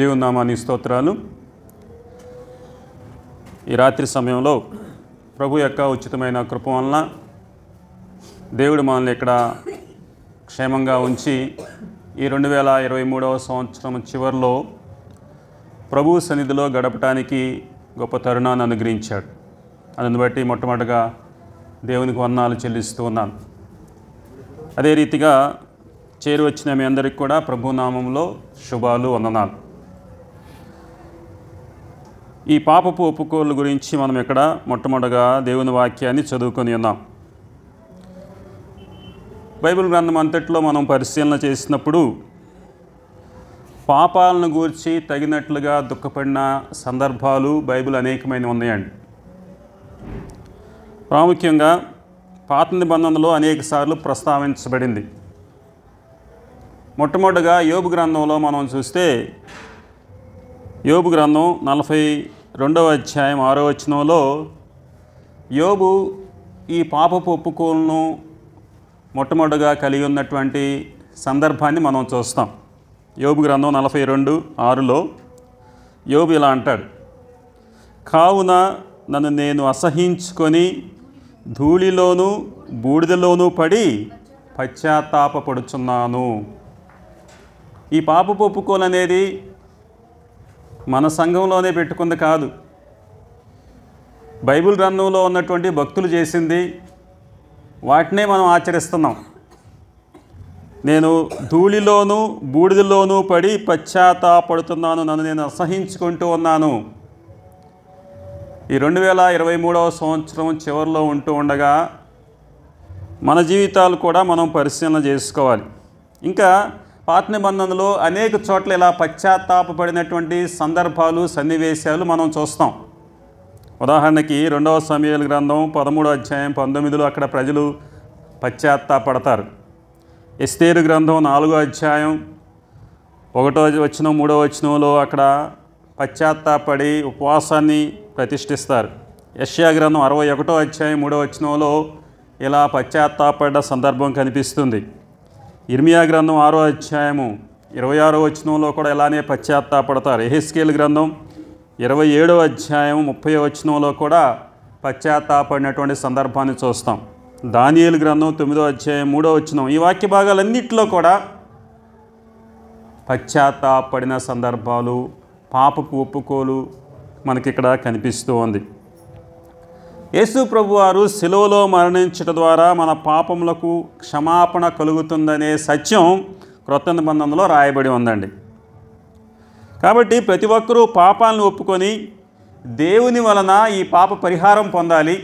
దేవునామాని స్తోత్రాలు ఈ రాత్రి సమయంలో ప్రభు యొక్క ఉచితమైన కృప వలన దేవుడు మనల్ని ఇక్కడ క్షేమంగా ఉంచి ఈ రెండు వేల ఇరవై మూడవ సంవత్సరం చివరిలో ప్రభు సన్నిధిలో గడపటానికి గొప్ప తరుణాన్ని అనుగ్రహించాడు అందుని బట్టి మొట్టమొదటిగా దేవునికి వందనాలు చెల్లిస్తూ ఉన్నాను అదే రీతిగా వచ్చిన మీ అందరికి కూడా ప్రభునామంలో శుభాలు వందనాలు ఈ పాపపు ఒప్పుకోళ్ళ గురించి మనం ఇక్కడ మొట్టమొదటిగా దేవుని వాక్యాన్ని చదువుకొని ఉన్నాం బైబిల్ గ్రంథం అంతట్లో మనం పరిశీలన చేసినప్పుడు పాపాలను గూర్చి తగినట్లుగా దుఃఖపడిన సందర్భాలు బైబిల్ అనేకమైన ఉన్నాయండి ప్రాముఖ్యంగా పాత నిబంధనలో అనేకసార్లు ప్రస్తావించబడింది మొట్టమొదటిగా యోబు గ్రంథంలో మనం చూస్తే యోబు గ్రంథం నలభై రెండవ అధ్యాయం ఆరో వచనంలో యోబు ఈ పాపపు ఒప్పుకోలను మొట్టమొదటిగా కలిగి ఉన్నటువంటి సందర్భాన్ని మనం చూస్తాం యోబు గ్రంథం నలభై రెండు ఆరులో యోబు ఇలా అంటాడు కావున నన్ను నేను అసహించుకొని ధూళిలోనూ బూడిదలోనూ పడి పశ్చాత్తాపడుచున్నాను ఈ పాపపు ఒప్పుకోలు అనేది మన సంఘంలోనే పెట్టుకుంది కాదు బైబిల్ గ్రంథంలో ఉన్నటువంటి భక్తులు చేసింది వాటినే మనం ఆచరిస్తున్నాం నేను ధూళిలోనూ బూడిదలోనూ పడి పశ్చాత్తాపడుతున్నాను నన్ను నేను అసహించుకుంటూ ఉన్నాను ఈ రెండు వేల ఇరవై మూడవ సంవత్సరం చివరిలో ఉంటూ ఉండగా మన జీవితాలు కూడా మనం పరిశీలన చేసుకోవాలి ఇంకా పాత నిబంధనలో అనేక చోట్ల ఇలా పశ్చాత్తాపడినటువంటి సందర్భాలు సన్నివేశాలు మనం చూస్తాం ఉదాహరణకి రెండవ సమయాల గ్రంథం పదమూడో అధ్యాయం పంతొమ్మిదిలో అక్కడ ప్రజలు పశ్చాత్తాపడతారు ఎస్తేరు గ్రంథం నాలుగో అధ్యాయం ఒకటో వచనం మూడో వచనంలో అక్కడ పశ్చాత్తాపడి ఉపవాసాన్ని ప్రతిష్ఠిస్తారు యష్యా గ్రంథం అరవై ఒకటో అధ్యాయం మూడో వచనంలో ఇలా పశ్చాత్తాపడ్డ సందర్భం కనిపిస్తుంది ఇర్మియా గ్రంథం ఆరో అధ్యాయము ఇరవై ఆరో వచనంలో కూడా ఇలానే పశ్చాత్తాపడతారు ఎహెస్కేల్ గ్రంథం ఇరవై ఏడో అధ్యాయం ముప్పై వచనంలో కూడా పశ్చాత్తాపడినటువంటి సందర్భాన్ని చూస్తాం దానియలు గ్రంథం తొమ్మిదో అధ్యాయం మూడో వచ్చిన ఈ వాక్య భాగాలన్నింటిలో కూడా పశ్చాత్తాపడిన సందర్భాలు పాపపు ఒప్పుకోలు మనకిక్కడ కనిపిస్తూ ఉంది యేసు ప్రభు వారు సెలవులో మరణించట ద్వారా మన పాపములకు క్షమాపణ కలుగుతుందనే సత్యం క్రొత్త నిబంధనలో రాయబడి ఉందండి కాబట్టి ప్రతి ఒక్కరూ పాపాలను ఒప్పుకొని దేవుని వలన ఈ పాప పరిహారం పొందాలి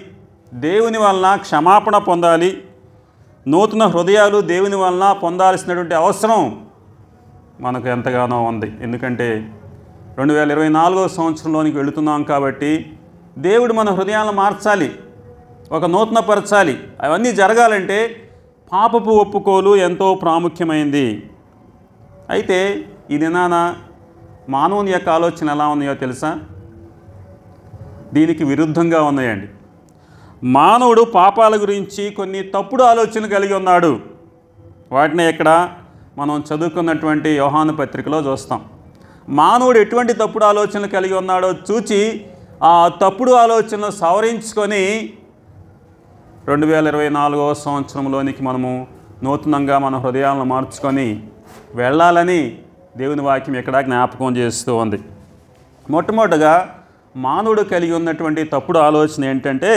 దేవుని వలన క్షమాపణ పొందాలి నూతన హృదయాలు దేవుని వలన పొందాల్సినటువంటి అవసరం మనకు ఎంతగానో ఉంది ఎందుకంటే రెండు వేల ఇరవై నాలుగో సంవత్సరంలోనికి వెళుతున్నాం కాబట్టి దేవుడు మన హృదయాలను మార్చాలి ఒక నూతన పరచాలి అవన్నీ జరగాలంటే పాపపు ఒప్పుకోలు ఎంతో ప్రాముఖ్యమైంది అయితే ఈ నినాన మానవుని యొక్క ఆలోచన ఎలా ఉన్నాయో తెలుసా దీనికి విరుద్ధంగా ఉన్నాయండి మానవుడు పాపాల గురించి కొన్ని తప్పుడు ఆలోచనలు కలిగి ఉన్నాడు వాటిని ఇక్కడ మనం చదువుకున్నటువంటి యోహాను పత్రికలో చూస్తాం మానవుడు ఎటువంటి తప్పుడు ఆలోచనలు కలిగి ఉన్నాడో చూచి ఆ తప్పుడు ఆలోచనలు సవరించుకొని రెండు వేల ఇరవై నాలుగవ సంవత్సరంలోనికి మనము నూతనంగా మన హృదయాలను మార్చుకొని వెళ్ళాలని దేవుని వాక్యం ఇక్కడ జ్ఞాపకం చేస్తూ ఉంది మొట్టమొదటిగా మానవుడు కలిగి ఉన్నటువంటి తప్పుడు ఆలోచన ఏంటంటే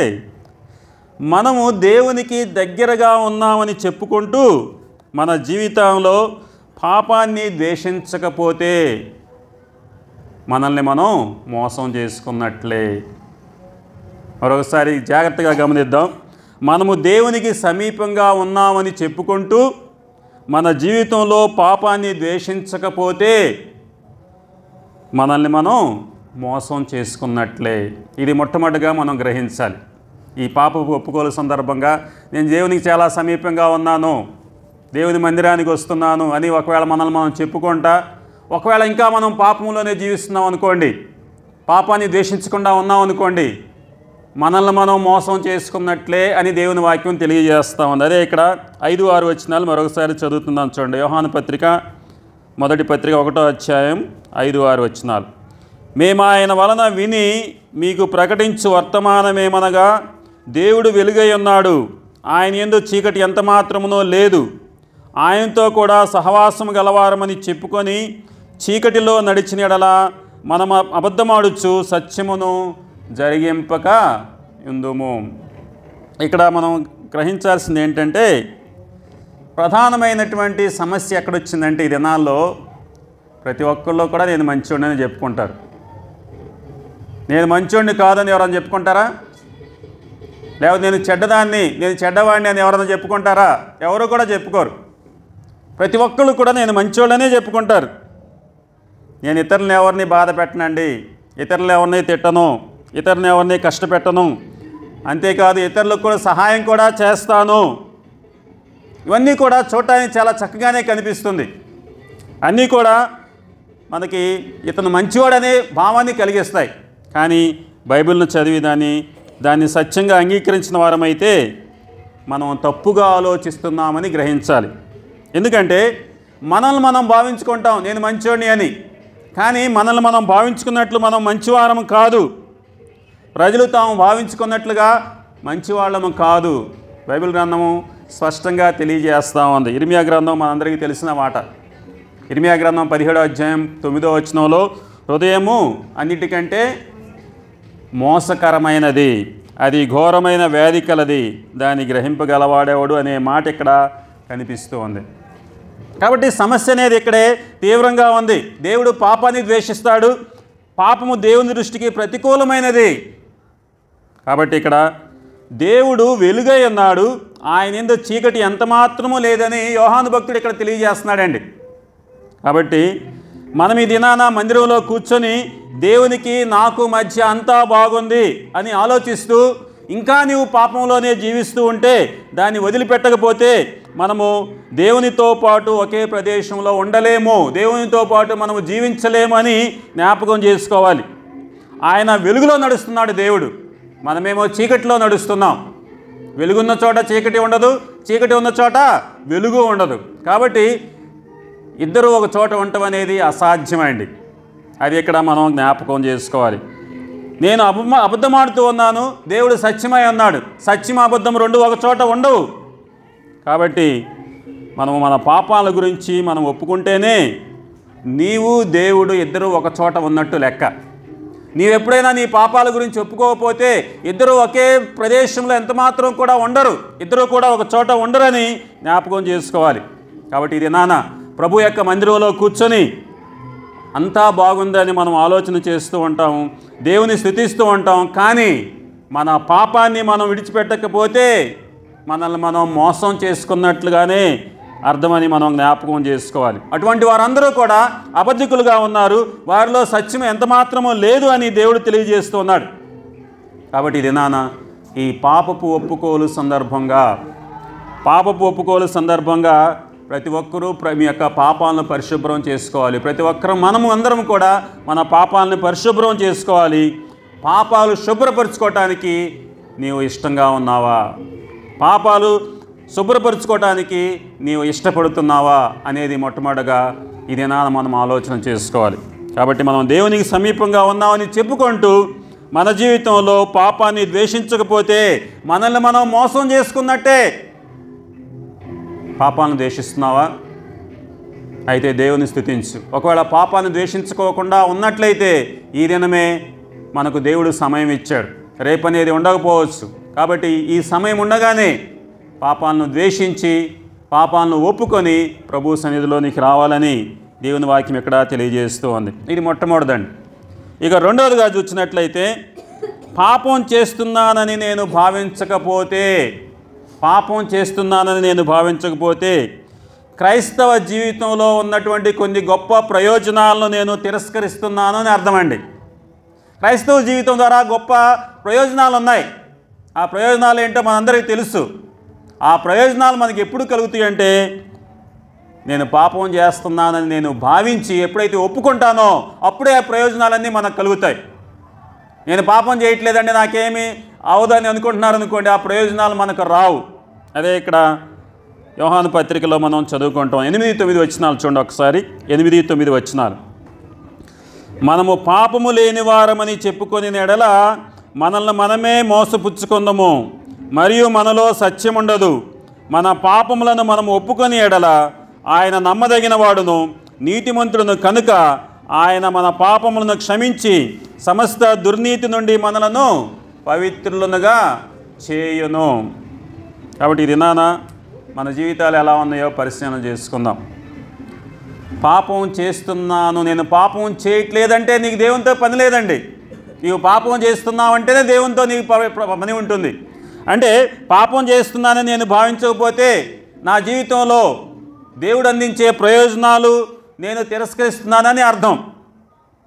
మనము దేవునికి దగ్గరగా ఉన్నామని చెప్పుకుంటూ మన జీవితంలో పాపాన్ని ద్వేషించకపోతే మనల్ని మనం మోసం చేసుకున్నట్లే మరొకసారి జాగ్రత్తగా గమనిద్దాం మనము దేవునికి సమీపంగా ఉన్నామని చెప్పుకుంటూ మన జీవితంలో పాపాన్ని ద్వేషించకపోతే మనల్ని మనం మోసం చేసుకున్నట్లే ఇది మొట్టమొదటిగా మనం గ్రహించాలి ఈ పాప ఒప్పుకోలు సందర్భంగా నేను దేవునికి చాలా సమీపంగా ఉన్నాను దేవుని మందిరానికి వస్తున్నాను అని ఒకవేళ మనల్ని మనం చెప్పుకుంటా ఒకవేళ ఇంకా మనం పాపంలోనే జీవిస్తున్నాం అనుకోండి పాపాన్ని ద్వేషించకుండా ఉన్నాం అనుకోండి మనల్ని మనం మోసం చేసుకున్నట్లే అని దేవుని వాక్యం తెలియజేస్తా ఉంది అదే ఇక్కడ ఐదు ఆరు వచనాలు మరొకసారి చదువుతున్నాం చూడండి వ్యవహాన పత్రిక మొదటి పత్రిక ఒకటో అధ్యాయం ఐదు ఆరు వచ్చినాలు మేము ఆయన వలన విని మీకు ప్రకటించు వర్తమానమేమనగా దేవుడు వెలుగై ఉన్నాడు ఆయన ఎందు చీకటి ఎంత మాత్రమునో లేదు ఆయనతో కూడా సహవాసం గలవారమని చెప్పుకొని చీకటిలో నడిచిన ఎడలా మనం అబద్ధమాడుచు సత్యమును జరిగింపక ఎందుము ఇక్కడ మనం గ్రహించాల్సింది ఏంటంటే ప్రధానమైనటువంటి సమస్య ఎక్కడొచ్చిందంటే ఈ దినాల్లో ప్రతి ఒక్కళ్ళు కూడా నేను మంచోడిని చెప్పుకుంటారు నేను మంచోడిని కాదని ఎవరైనా చెప్పుకుంటారా లేకపోతే నేను చెడ్డదాన్ని నేను చెడ్డవాడిని అని ఎవరైనా చెప్పుకుంటారా ఎవరు కూడా చెప్పుకోరు ప్రతి ఒక్కళ్ళు కూడా నేను మంచోళ్ళనే చెప్పుకుంటారు నేను ఇతరులను ఎవరిని బాధ పెట్టనండి ఇతరులు ఎవరిని తిట్టను ఇతరులను ఎవరిని కష్టపెట్టను అంతేకాదు ఇతరులకు కూడా సహాయం కూడా చేస్తాను ఇవన్నీ కూడా చూడటానికి చాలా చక్కగానే కనిపిస్తుంది అన్నీ కూడా మనకి ఇతను మంచివాడనే భావాన్ని కలిగిస్తాయి కానీ బైబిల్ను చదివి దాన్ని దాన్ని సత్యంగా అంగీకరించిన వారమైతే మనం తప్పుగా ఆలోచిస్తున్నామని గ్రహించాలి ఎందుకంటే మనల్ని మనం భావించుకుంటాం నేను మంచివాడిని అని కానీ మనల్ని మనం భావించుకున్నట్లు మనం మంచివారం కాదు ప్రజలు తాము భావించుకున్నట్లుగా మంచివాళ్ళము కాదు బైబిల్ గ్రంథము స్పష్టంగా తెలియజేస్తూ ఉంది ఇర్మియా గ్రంథం మనందరికీ తెలిసిన మాట ఇర్మియా గ్రంథం పదిహేడో అధ్యాయం తొమ్మిదో వచనంలో హృదయము అన్నిటికంటే మోసకరమైనది అది ఘోరమైన వ్యాధి కలది దాన్ని గ్రహింపగలవాడేవాడు అనే మాట ఇక్కడ కనిపిస్తూ ఉంది కాబట్టి సమస్య అనేది ఇక్కడే తీవ్రంగా ఉంది దేవుడు పాపాన్ని ద్వేషిస్తాడు పాపము దేవుని దృష్టికి ప్రతికూలమైనది కాబట్టి ఇక్కడ దేవుడు వెలుగై ఉన్నాడు ఆయన ఎందు చీకటి ఎంత మాత్రము లేదని యోహాను భక్తుడు ఇక్కడ తెలియజేస్తున్నాడండి కాబట్టి మనం ఈ దినాన మందిరంలో కూర్చొని దేవునికి నాకు మధ్య అంతా బాగుంది అని ఆలోచిస్తూ ఇంకా నీవు పాపంలోనే జీవిస్తూ ఉంటే దాన్ని వదిలిపెట్టకపోతే మనము దేవునితో పాటు ఒకే ప్రదేశంలో ఉండలేము దేవునితో పాటు మనము జీవించలేము అని జ్ఞాపకం చేసుకోవాలి ఆయన వెలుగులో నడుస్తున్నాడు దేవుడు మనమేమో చీకటిలో నడుస్తున్నాం వెలుగున్న చోట చీకటి ఉండదు చీకటి ఉన్న చోట వెలుగు ఉండదు కాబట్టి ఇద్దరు ఒక చోట ఉండటం అనేది అసాధ్యమండి అది ఇక్కడ మనం జ్ఞాపకం చేసుకోవాలి నేను అబమ అబద్ధమాడుతూ ఉన్నాను దేవుడు సత్యమై ఉన్నాడు సత్యం అబద్ధం రెండు ఒక చోట ఉండవు కాబట్టి మనం మన పాపాల గురించి మనం ఒప్పుకుంటేనే నీవు దేవుడు ఇద్దరు ఒక చోట ఉన్నట్టు లెక్క నీవెప్పుడైనా నీ పాపాల గురించి ఒప్పుకోకపోతే ఇద్దరు ఒకే ప్రదేశంలో ఎంతమాత్రం కూడా ఉండరు ఇద్దరు కూడా ఒక చోట ఉండరని జ్ఞాపకం చేసుకోవాలి కాబట్టి ఇది నానా ప్రభు యొక్క మందిరంలో కూర్చొని అంతా బాగుందని మనం ఆలోచన చేస్తూ ఉంటాం దేవుని స్థుతిస్తూ ఉంటాం కానీ మన పాపాన్ని మనం విడిచిపెట్టకపోతే మనల్ని మనం మోసం చేసుకున్నట్లుగానే అర్థమని మనం జ్ఞాపకం చేసుకోవాలి అటువంటి వారందరూ కూడా అబద్ధికులుగా ఉన్నారు వారిలో సత్యం ఎంత మాత్రమో లేదు అని దేవుడు తెలియజేస్తున్నాడు కాబట్టి ఇది నాన్న ఈ పాపపు ఒప్పుకోలు సందర్భంగా పాపపు ఒప్పుకోలు సందర్భంగా ప్రతి ఒక్కరూ మీ యొక్క పాపాలను పరిశుభ్రం చేసుకోవాలి ప్రతి ఒక్కరూ మనము అందరం కూడా మన పాపాలను పరిశుభ్రం చేసుకోవాలి పాపాలు శుభ్రపరచుకోవటానికి నీవు ఇష్టంగా ఉన్నావా పాపాలు శుభ్రపరచుకోవటానికి నీవు ఇష్టపడుతున్నావా అనేది మొట్టమొదటిగా ఇదేనా మనం ఆలోచన చేసుకోవాలి కాబట్టి మనం దేవునికి సమీపంగా ఉన్నామని చెప్పుకుంటూ మన జీవితంలో పాపాన్ని ద్వేషించకపోతే మనల్ని మనం మోసం చేసుకున్నట్టే పాపాలను ద్వేషిస్తున్నావా అయితే దేవుని స్థుతించు ఒకవేళ పాపాన్ని ద్వేషించుకోకుండా ఉన్నట్లయితే ఈ దినమే మనకు దేవుడు సమయం ఇచ్చాడు రేపనేది ఉండకపోవచ్చు కాబట్టి ఈ సమయం ఉండగానే పాపాలను ద్వేషించి పాపాలను ఒప్పుకొని ప్రభు సన్నిధిలోనికి రావాలని దేవుని వాక్యం ఇక్కడ తెలియజేస్తూ ఉంది ఇది మొట్టమొదటండి ఇక రెండవదిగా చూసినట్లయితే పాపం చేస్తున్నానని నేను భావించకపోతే పాపం చేస్తున్నానని నేను భావించకపోతే క్రైస్తవ జీవితంలో ఉన్నటువంటి కొన్ని గొప్ప ప్రయోజనాలను నేను తిరస్కరిస్తున్నాను అని అర్థమండి క్రైస్తవ జీవితం ద్వారా గొప్ప ప్రయోజనాలు ఉన్నాయి ఆ ప్రయోజనాలు ఏంటో మనందరికీ తెలుసు ఆ ప్రయోజనాలు మనకి ఎప్పుడు కలుగుతాయి అంటే నేను పాపం చేస్తున్నానని నేను భావించి ఎప్పుడైతే ఒప్పుకుంటానో అప్పుడే ఆ ప్రయోజనాలన్నీ మనకు కలుగుతాయి నేను పాపం చేయట్లేదండి నాకేమి అవదని అనుకుంటున్నారనుకోండి ఆ ప్రయోజనాలు మనకు రావు అదే ఇక్కడ వ్యవహాన పత్రికలో మనం చదువుకుంటాం ఎనిమిది తొమ్మిది వచ్చినాలు చూడండి ఒకసారి ఎనిమిది తొమ్మిది వచ్చినాలు మనము పాపము లేని వారమని చెప్పుకొని నెడల మనల్ని మనమే మోసపుచ్చుకుందము మరియు మనలో సత్యం ఉండదు మన పాపములను మనం ఒప్పుకొని ఎడల ఆయన నమ్మదగిన వాడును నీతిమంతుడును కనుక ఆయన మన పాపములను క్షమించి సమస్త దుర్నీతి నుండి మనలను పవిత్రులనుగా చేయును కాబట్టి ఈ దినాన మన జీవితాలు ఎలా ఉన్నాయో పరిశీలన చేసుకుందాం పాపం చేస్తున్నాను నేను పాపం చేయట్లేదంటే నీకు దేవునితో పని లేదండి నీవు పాపం చేస్తున్నావంటేనే దేవునితో నీకు పని ఉంటుంది అంటే పాపం చేస్తున్నానని నేను భావించకపోతే నా జీవితంలో దేవుడు అందించే ప్రయోజనాలు నేను తిరస్కరిస్తున్నానని అర్థం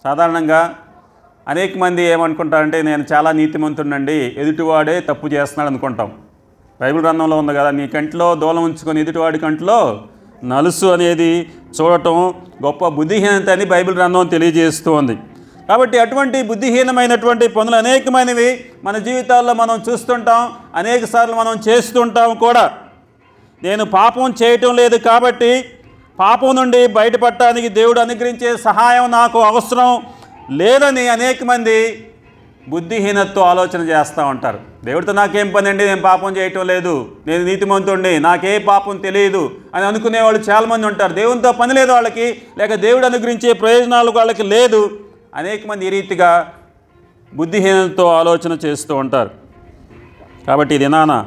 సాధారణంగా అనేక మంది ఏమనుకుంటారంటే నేను చాలా నీతిమంతుడినండి ఎదుటివాడే తప్పు చేస్తున్నాడు అనుకుంటాం బైబిల్ గ్రంథంలో ఉంది కదా నీ కంటిలో దూలం ఉంచుకొని ఎదుటివాడి కంటిలో నలుసు అనేది చూడటం గొప్ప బుద్ధిహీనత అని బైబిల్ గ్రంథం తెలియజేస్తుంది కాబట్టి అటువంటి బుద్ధిహీనమైనటువంటి పనులు అనేకమైనవి మన జీవితాల్లో మనం చూస్తుంటాం అనేక సార్లు మనం చేస్తుంటాం కూడా నేను పాపం చేయటం లేదు కాబట్టి పాపం నుండి బయటపడటానికి దేవుడు అనుగ్రహించే సహాయం నాకు అవసరం లేదని అనేక మంది బుద్ధిహీనతో ఆలోచన చేస్తూ ఉంటారు దేవుడితో నాకేం పని అండి నేను పాపం చేయటం లేదు నేను నీతిమంతుండి నాకే పాపం తెలియదు అని అనుకునే వాళ్ళు చాలామంది ఉంటారు దేవునితో పని లేదు వాళ్ళకి లేక దేవుడు అనుగ్రహించే ప్రయోజనాలు వాళ్ళకి లేదు అనేక మంది ఈ రీతిగా బుద్ధిహీనతో ఆలోచన చేస్తూ ఉంటారు కాబట్టి ఇది నానా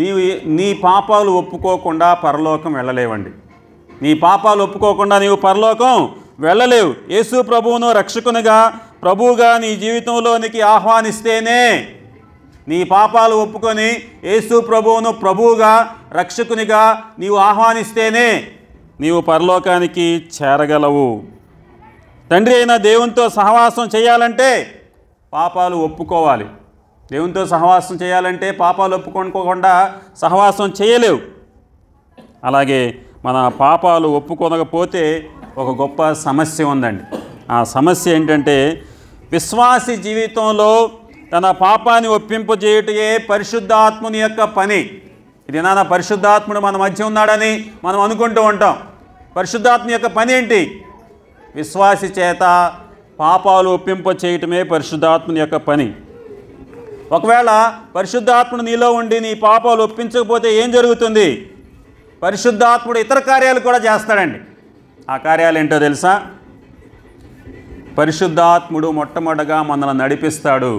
నీవు నీ పాపాలు ఒప్పుకోకుండా పరలోకం వెళ్ళలేవండి నీ పాపాలు ఒప్పుకోకుండా నీవు పరలోకం వెళ్ళలేవు యేసు ప్రభువును రక్షకునిగా ప్రభువుగా నీ జీవితంలోనికి ఆహ్వానిస్తేనే నీ పాపాలు ఒప్పుకొని యేసు ప్రభువును ప్రభువుగా రక్షకునిగా నీవు ఆహ్వానిస్తేనే నీవు పరలోకానికి చేరగలవు తండ్రి అయిన దేవునితో సహవాసం చేయాలంటే పాపాలు ఒప్పుకోవాలి దేవునితో సహవాసం చేయాలంటే పాపాలు ఒప్పుకోకుండా సహవాసం చేయలేవు అలాగే మన పాపాలు ఒప్పుకోనకపోతే ఒక గొప్ప సమస్య ఉందండి ఆ సమస్య ఏంటంటే విశ్వాసి జీవితంలో తన పాపాన్ని ఒప్పింపజేయటే పరిశుద్ధాత్ముని యొక్క పని ఇది నాన్న పరిశుద్ధాత్ముడు మన మధ్య ఉన్నాడని మనం అనుకుంటూ ఉంటాం పరిశుద్ధాత్మ యొక్క పని ఏంటి విశ్వాసి చేత పాపాలు ఒప్పింప చేయటమే పరిశుద్ధాత్మని యొక్క పని ఒకవేళ పరిశుద్ధాత్ముడు నీలో ఉండి నీ పాపాలు ఒప్పించకపోతే ఏం జరుగుతుంది పరిశుద్ధాత్ముడు ఇతర కార్యాలు కూడా చేస్తాడండి ఆ కార్యాలు ఏంటో తెలుసా పరిశుద్ధాత్ముడు మొట్టమొదటగా మనల్ని నడిపిస్తాడు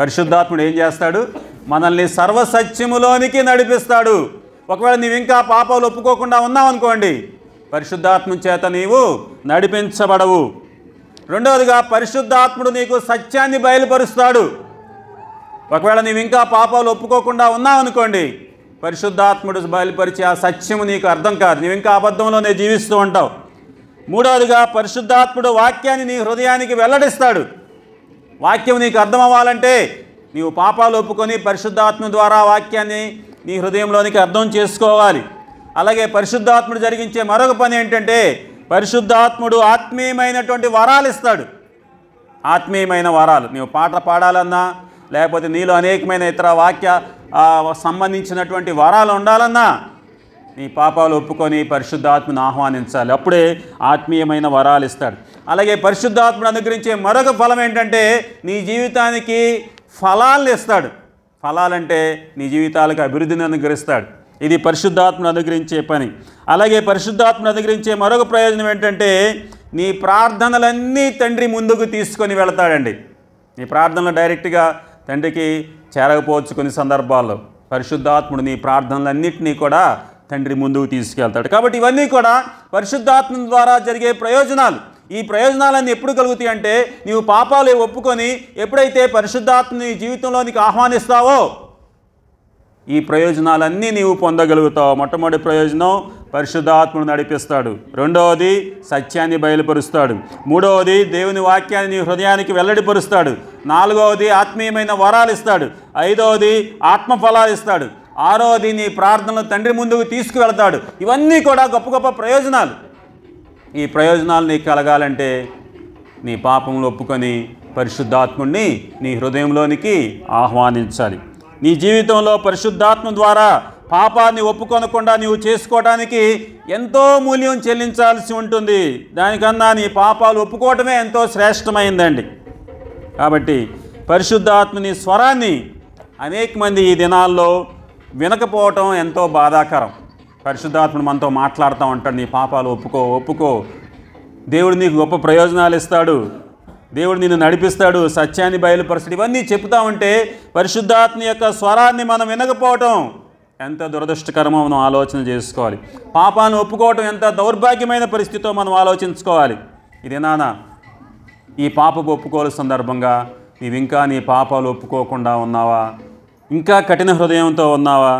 పరిశుద్ధాత్ముడు ఏం చేస్తాడు మనల్ని సర్వసత్యములోనికి నడిపిస్తాడు ఒకవేళ నీవు ఇంకా పాపాలు ఒప్పుకోకుండా ఉన్నావు అనుకోండి పరిశుద్ధాత్మ చేత నీవు నడిపించబడవు రెండవదిగా పరిశుద్ధాత్ముడు నీకు సత్యాన్ని బయలుపరుస్తాడు ఒకవేళ నీవు ఇంకా పాపాలు ఒప్పుకోకుండా ఉన్నావు అనుకోండి పరిశుద్ధాత్ముడు బయలుపరిచి ఆ సత్యము నీకు అర్థం కాదు నీవు ఇంకా అబద్ధంలోనే జీవిస్తూ ఉంటావు మూడవదిగా పరిశుద్ధాత్ముడు వాక్యాన్ని నీ హృదయానికి వెల్లడిస్తాడు వాక్యం నీకు అర్థం అవ్వాలంటే నీవు పాపాలు ఒప్పుకొని పరిశుద్ధాత్మ ద్వారా వాక్యాన్ని నీ హృదయంలోనికి అర్థం చేసుకోవాలి అలాగే పరిశుద్ధాత్ముడు జరిగించే మరొక పని ఏంటంటే పరిశుద్ధాత్ముడు ఆత్మీయమైనటువంటి వరాలు ఇస్తాడు ఆత్మీయమైన వరాలు నీవు పాట పాడాలన్నా లేకపోతే నీలో అనేకమైన ఇతర వాక్య సంబంధించినటువంటి వరాలు ఉండాలన్నా నీ పాపాలు ఒప్పుకొని పరిశుద్ధాత్మను ఆహ్వానించాలి అప్పుడే ఆత్మీయమైన వరాలు ఇస్తాడు అలాగే పరిశుద్ధాత్మను అనుగ్రహించే మరొక ఫలం ఏంటంటే నీ జీవితానికి ఫలాలను ఇస్తాడు ఫలాలంటే నీ జీవితాలకు అభివృద్ధిని అనుగ్రహిస్తాడు ఇది పరిశుద్ధాత్మను అనుగ్రహించే పని అలాగే పరిశుద్ధాత్మను అనుగ్రహించే మరొక ప్రయోజనం ఏంటంటే నీ ప్రార్థనలన్నీ తండ్రి ముందుకు తీసుకొని వెళతాడండి నీ ప్రార్థనలు డైరెక్ట్గా తండ్రికి చేరకపోవచ్చు కొన్ని సందర్భాల్లో పరిశుద్ధాత్ముడు నీ ప్రార్థనలన్నింటినీ కూడా తండ్రి ముందుకు తీసుకెళ్తాడు కాబట్టి ఇవన్నీ కూడా పరిశుద్ధాత్మ ద్వారా జరిగే ప్రయోజనాలు ఈ ప్రయోజనాలన్నీ ఎప్పుడు కలుగుతాయి అంటే నీవు పాపాలు ఒప్పుకొని ఎప్పుడైతే పరిశుద్ధాత్మని జీవితంలో నీకు ఆహ్వానిస్తావో ఈ ప్రయోజనాలన్నీ నీవు పొందగలుగుతావు మొట్టమొదటి ప్రయోజనం పరిశుద్ధాత్మను నడిపిస్తాడు రెండవది సత్యాన్ని బయలుపరుస్తాడు మూడవది దేవుని వాక్యాన్ని నీ హృదయానికి వెల్లడిపరుస్తాడు నాలుగవది ఆత్మీయమైన వరాలు ఇస్తాడు ఐదవది ఆత్మఫలాలు ఇస్తాడు ఆరోది నీ ప్రార్థనలు తండ్రి ముందుకు తీసుకువెళ్తాడు ఇవన్నీ కూడా గొప్ప గొప్ప ప్రయోజనాలు ఈ ప్రయోజనాలు నీకు కలగాలంటే నీ పాపములు ఒప్పుకొని పరిశుద్ధాత్ముడిని నీ హృదయంలోనికి ఆహ్వానించాలి నీ జీవితంలో పరిశుద్ధాత్మ ద్వారా పాపాన్ని ఒప్పుకొనకుండా నీవు చేసుకోవడానికి ఎంతో మూల్యం చెల్లించాల్సి ఉంటుంది దానికన్నా నీ పాపాలు ఒప్పుకోవటమే ఎంతో శ్రేష్టమైందండి కాబట్టి పరిశుద్ధాత్మని స్వరాన్ని అనేక మంది ఈ దినాల్లో వినకపోవటం ఎంతో బాధాకరం పరిశుద్ధాత్ముడు మనతో మాట్లాడుతూ ఉంటాడు నీ పాపాలు ఒప్పుకో ఒప్పుకో దేవుడు నీకు గొప్ప ప్రయోజనాలు ఇస్తాడు దేవుడు నిన్ను నడిపిస్తాడు సత్యాన్ని బయలుపరచడు ఇవన్నీ చెప్తా ఉంటే పరిశుద్ధాత్మ యొక్క స్వరాన్ని మనం వినకపోవటం ఎంత దురదృష్టకరమో మనం ఆలోచన చేసుకోవాలి పాపాన్ని ఒప్పుకోవటం ఎంత దౌర్భాగ్యమైన పరిస్థితితో మనం ఆలోచించుకోవాలి ఇది నానా ఈ పాపకు ఒప్పుకోలు సందర్భంగా నీవింకా నీ పాపాలు ఒప్పుకోకుండా ఉన్నావా ఇంకా కఠిన హృదయంతో ఉన్నావా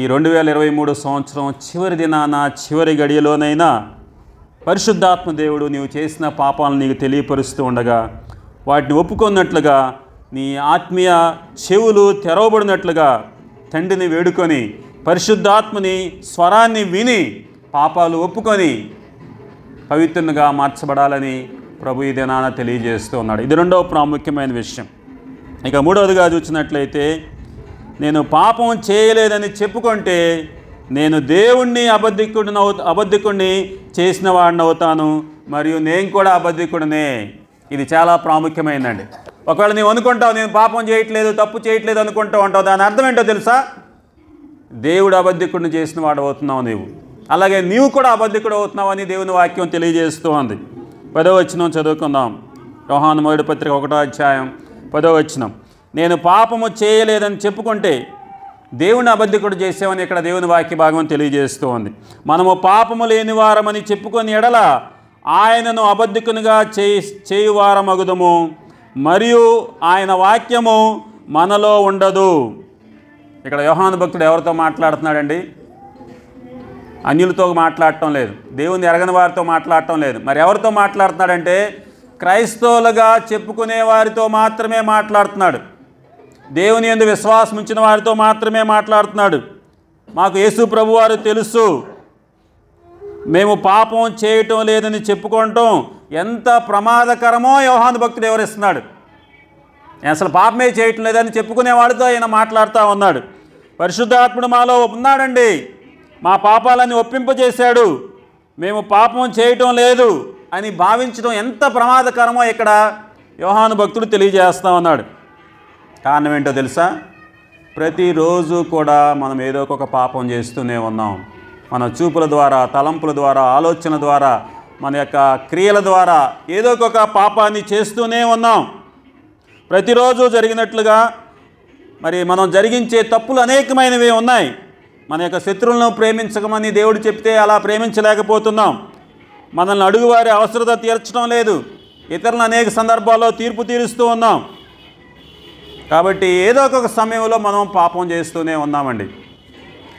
ఈ రెండు వేల ఇరవై మూడు సంవత్సరం చివరి దినాన చివరి గడియలోనైనా పరిశుద్ధాత్మ దేవుడు నీవు చేసిన పాపాలను నీకు తెలియపరుస్తూ ఉండగా వాటిని ఒప్పుకున్నట్లుగా నీ ఆత్మీయ చెవులు తెరవబడినట్లుగా తండ్రిని వేడుకొని పరిశుద్ధాత్మని స్వరాన్ని విని పాపాలు ఒప్పుకొని పవిత్రునిగా మార్చబడాలని ప్రభు ఈ దినాన తెలియజేస్తూ ఉన్నాడు ఇది రెండవ ప్రాముఖ్యమైన విషయం ఇక మూడవదిగా చూసినట్లయితే నేను పాపం చేయలేదని చెప్పుకుంటే నేను దేవుణ్ణి అబద్ధికుడిని అవు అబద్ధికుడిని చేసిన వాడిని అవుతాను మరియు నేను కూడా అబద్ధికుడినే ఇది చాలా ప్రాముఖ్యమైనండి ఒకవేళ నేను అనుకుంటావు నేను పాపం చేయట్లేదు తప్పు చేయట్లేదు అనుకుంటావు అంటావు దాని అర్థం ఏంటో తెలుసా దేవుడు అబద్ధికుడిని చేసిన వాడు అవుతున్నావు నీవు అలాగే నీవు కూడా అబద్ధికుడు అవుతున్నావు అని దేవుని వాక్యం తెలియజేస్తూ ఉంది వచ్చినాం చదువుకుందాం రోహాన్ మొదటి పత్రిక ఒకటో అధ్యాయం పదవచనం నేను పాపము చేయలేదని చెప్పుకుంటే దేవుని అబద్ధికుడు చేసేవని ఇక్కడ దేవుని వాక్య భాగం ఉంది మనము పాపము లేని వారమని చెప్పుకొని ఎడల ఆయనను అబద్ధికునిగా చేయి చేయువారమగుదము మరియు ఆయన వాక్యము మనలో ఉండదు ఇక్కడ యోహాను భక్తుడు ఎవరితో మాట్లాడుతున్నాడండి అన్యులతో మాట్లాడటం లేదు దేవుని ఎరగని వారితో మాట్లాడటం లేదు మరి ఎవరితో మాట్లాడుతున్నాడంటే క్రైస్తవులుగా చెప్పుకునే వారితో మాత్రమే మాట్లాడుతున్నాడు దేవుని ఎందు విశ్వాసం ఉంచిన వారితో మాత్రమే మాట్లాడుతున్నాడు మాకు యేసు ప్రభువారు తెలుసు మేము పాపం చేయటం లేదని చెప్పుకోవటం ఎంత ప్రమాదకరమో యోహాను భక్తుడు ఎవరిస్తున్నాడు అసలు పాపమే చేయటం లేదని చెప్పుకునే వాడితో ఆయన మాట్లాడుతూ ఉన్నాడు పరిశుద్ధాత్ముడు మాలో ఉన్నాడండి మా పాపాలని ఒప్పింపజేశాడు మేము పాపం చేయటం లేదు అని భావించడం ఎంత ప్రమాదకరమో ఇక్కడ యోహాను భక్తుడు తెలియజేస్తా ఉన్నాడు కారణం ఏంటో తెలుసా ప్రతిరోజు కూడా మనం ఏదో ఒక పాపం చేస్తూనే ఉన్నాం మన చూపుల ద్వారా తలంపుల ద్వారా ఆలోచన ద్వారా మన యొక్క క్రియల ద్వారా ఏదో ఒక పాపాన్ని చేస్తూనే ఉన్నాం ప్రతిరోజు జరిగినట్లుగా మరి మనం జరిగించే తప్పులు అనేకమైనవి ఉన్నాయి మన యొక్క శత్రువులను ప్రేమించకమని దేవుడు చెప్తే అలా ప్రేమించలేకపోతున్నాం మనల్ని అడుగువారి అవసరత తీర్చడం లేదు ఇతరులను అనేక సందర్భాల్లో తీర్పు తీరుస్తూ ఉన్నాం కాబట్టి ఏదో ఒక సమయంలో మనం పాపం చేస్తూనే ఉన్నామండి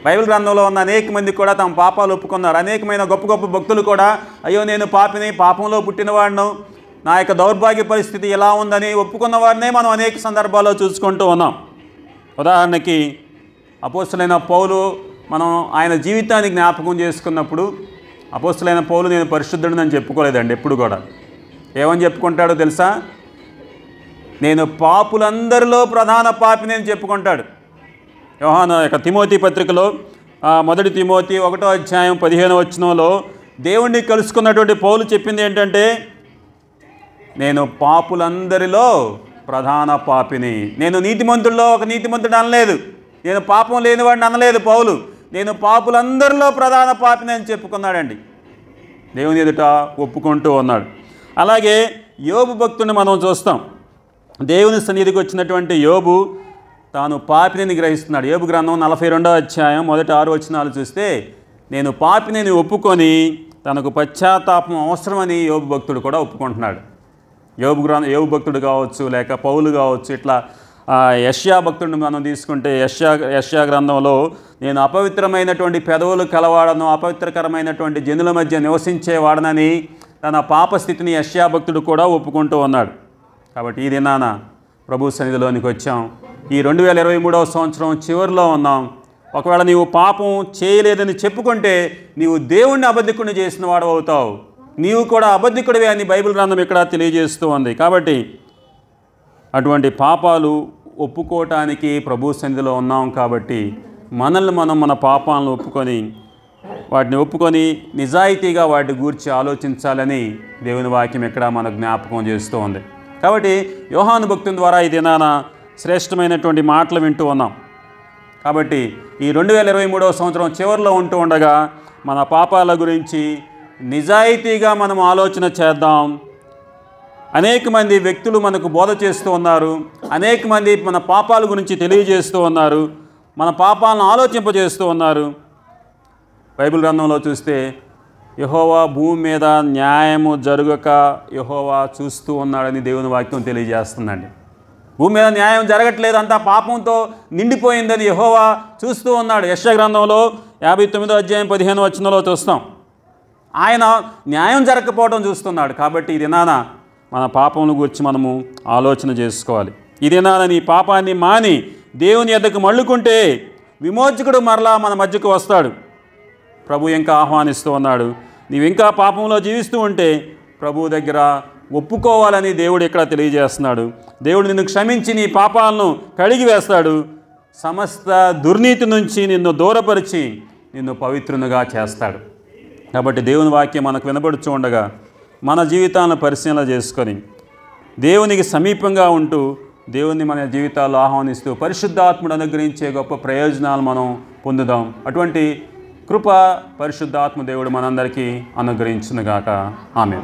బైబిల్ గ్రంథంలో ఉన్న అనేక మంది కూడా తమ పాపాలు ఒప్పుకున్నారు అనేకమైన గొప్ప గొప్ప భక్తులు కూడా అయ్యో నేను పాపిని పాపంలో పుట్టినవాడను నా యొక్క దౌర్భాగ్య పరిస్థితి ఎలా ఉందని ఒప్పుకున్న వారినే మనం అనేక సందర్భాల్లో చూసుకుంటూ ఉన్నాం ఉదాహరణకి అపోసలైన పౌలు మనం ఆయన జీవితాన్ని జ్ఞాపకం చేసుకున్నప్పుడు అపోస్తులైన పౌలు నేను పరిశుద్ధుడు అని చెప్పుకోలేదండి ఎప్పుడు కూడా ఏమని చెప్పుకుంటాడో తెలుసా నేను పాపులందరిలో ప్రధాన పాపి నేను చెప్పుకుంటాడు వ్యవహాన యొక్క తిమోతి పత్రికలో మొదటి తిమోతి ఒకటో అధ్యాయం పదిహేను వచ్చినలో దేవుణ్ణి కలుసుకున్నటువంటి పౌలు చెప్పింది ఏంటంటే నేను పాపులందరిలో ప్రధాన పాపిని నేను నీతిమంతుల్లో ఒక నీతిమంతుడు అనలేదు నేను పాపం లేనివాడిని అనలేదు పౌలు నేను పాపులందరిలో ప్రధాన పాపిని అని చెప్పుకున్నాడండి దేవుని ఎదుట ఒప్పుకుంటూ ఉన్నాడు అలాగే యోబు భక్తుని మనం చూస్తాం దేవుని సన్నిధికి వచ్చినటువంటి యోబు తాను పాపిని గ్రహిస్తున్నాడు యోబు గ్రంథం నలభై రెండవ అధ్యాయం మొదటి ఆరు వచనాలు చూస్తే నేను పాపిని ఒప్పుకొని తనకు పశ్చాత్తాపం అవసరమని యోగు భక్తుడు కూడా ఒప్పుకుంటున్నాడు యోగు గ్రంథ యోగు భక్తుడు కావచ్చు లేక పౌలు కావచ్చు ఇట్లా యష్యా భక్తుడిని మనం తీసుకుంటే యష్యా యష్యా గ్రంథంలో నేను అపవిత్రమైనటువంటి పెదవులు కలవాడను అపవిత్రకరమైనటువంటి జనుల మధ్య నివసించేవాడనని తన పాప స్థితిని యష్యా భక్తుడు కూడా ఒప్పుకుంటూ ఉన్నాడు కాబట్టి ఈ దినాన ప్రభు సన్నిధిలోనికి వచ్చాం ఈ రెండు వేల ఇరవై మూడవ సంవత్సరం చివరిలో ఉన్నాం ఒకవేళ నీవు పాపం చేయలేదని చెప్పుకుంటే నీవు దేవుణ్ణి అబద్ధికుడిని చేసిన వాడు అవుతావు నీవు కూడా అబద్ధికుడివే అని బైబిల్ గ్రంథం ఇక్కడ తెలియజేస్తూ ఉంది కాబట్టి అటువంటి పాపాలు ఒప్పుకోవటానికి ప్రభు సన్నిధిలో ఉన్నాం కాబట్టి మనల్ని మనం మన పాపాలను ఒప్పుకొని వాటిని ఒప్పుకొని నిజాయితీగా వాటి గురించి ఆలోచించాలని దేవుని వాక్యం ఎక్కడ మనకు జ్ఞాపకం చేస్తూ ఉంది కాబట్టి యోహాను భక్తుని ద్వారా ఈ దినాన శ్రేష్టమైనటువంటి మాటలు వింటూ ఉన్నాం కాబట్టి ఈ రెండు వేల ఇరవై మూడవ సంవత్సరం చివరిలో ఉంటూ ఉండగా మన పాపాల గురించి నిజాయితీగా మనం ఆలోచన చేద్దాం అనేక మంది వ్యక్తులు మనకు బోధ చేస్తూ ఉన్నారు అనేక మంది మన పాపాల గురించి తెలియజేస్తూ ఉన్నారు మన పాపాలను ఆలోచింపజేస్తూ ఉన్నారు బైబిల్ గ్రంథంలో చూస్తే యహోవా భూమి మీద న్యాయము జరగక యహోవా చూస్తూ ఉన్నాడని దేవుని వాక్యం తెలియజేస్తుందండి భూమి మీద న్యాయం జరగట్లేదు అంతా పాపంతో నిండిపోయిందని యహోవా చూస్తూ ఉన్నాడు యశ గ్రంథంలో యాభై తొమ్మిదో అధ్యాయం పదిహేను వచ్చినలో చూస్తాం ఆయన న్యాయం జరగకపోవడం చూస్తున్నాడు కాబట్టి ఇది నానా మన పాపమును గురించి మనము ఆలోచన చేసుకోవాలి ఇదేనా నీ పాపాన్ని మాని దేవుని ఎద్దకు మళ్ళుకుంటే విమోచకుడు మరలా మన మధ్యకు వస్తాడు ప్రభు ఇంకా ఆహ్వానిస్తూ ఉన్నాడు నీవు ఇంకా పాపంలో జీవిస్తూ ఉంటే ప్రభు దగ్గర ఒప్పుకోవాలని దేవుడు ఇక్కడ తెలియజేస్తున్నాడు దేవుడు నిన్ను క్షమించి నీ పాపాలను కడిగి వేస్తాడు సమస్త దుర్నీతి నుంచి నిన్ను దూరపరిచి నిన్ను పవిత్రునిగా చేస్తాడు కాబట్టి దేవుని వాక్యం మనకు వినబడుచు ఉండగా మన జీవితాలను పరిశీలన చేసుకొని దేవునికి సమీపంగా ఉంటూ దేవుని మన జీవితాల్లో ఆహ్వానిస్తూ పరిశుద్ధాత్ముడు అనుగ్రహించే గొప్ప ప్రయోజనాలు మనం పొందుదాం అటువంటి కృప పరిశుద్ధాత్మ దేవుడు మనందరికీ అనుగ్రహించునుగాక ఆమె